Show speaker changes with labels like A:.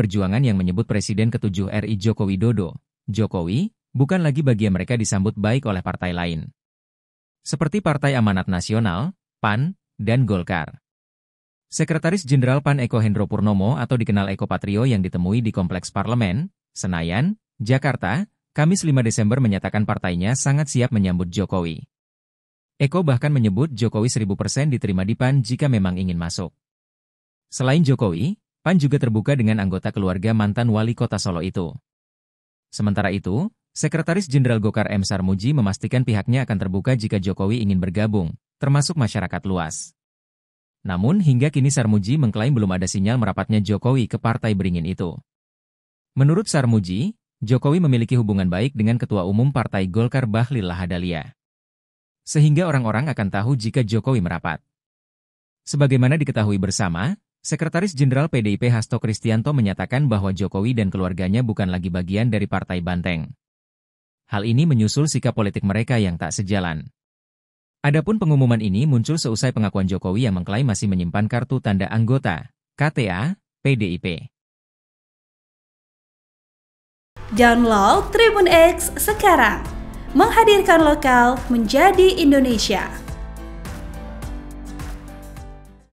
A: Perjuangan yang menyebut Presiden ke-7 RI Joko Widodo, Jokowi, bukan lagi bagian mereka disambut baik oleh partai lain. Seperti Partai Amanat Nasional, PAN, dan Golkar. Sekretaris Jenderal PAN Eko Hendro Purnomo atau dikenal Eko Patrio yang ditemui di Kompleks Parlemen, Senayan, Jakarta, Kamis 5 Desember menyatakan partainya sangat siap menyambut Jokowi. Eko bahkan menyebut Jokowi 1000% diterima di PAN jika memang ingin masuk. Selain Jokowi, Pan juga terbuka dengan anggota keluarga mantan wali kota Solo itu. Sementara itu, Sekretaris Jenderal Gokar M. Sarmuji memastikan pihaknya akan terbuka jika Jokowi ingin bergabung, termasuk masyarakat luas. Namun hingga kini Sarmuji mengklaim belum ada sinyal merapatnya Jokowi ke partai beringin itu. Menurut Sarmuji, Jokowi memiliki hubungan baik dengan Ketua Umum Partai Golkar Bahlil Lahadalia. Sehingga orang-orang akan tahu jika Jokowi merapat. Sebagaimana diketahui bersama, Sekretaris Jenderal PDIP Hasto Kristianto menyatakan bahwa Jokowi dan keluarganya bukan lagi bagian dari Partai Banteng. Hal ini menyusul sikap politik mereka yang tak sejalan. Adapun pengumuman ini muncul seusai pengakuan Jokowi yang mengklaim masih menyimpan kartu tanda anggota, KTA, PDIP. Download Tribun X sekarang. Menghadirkan lokal menjadi Indonesia.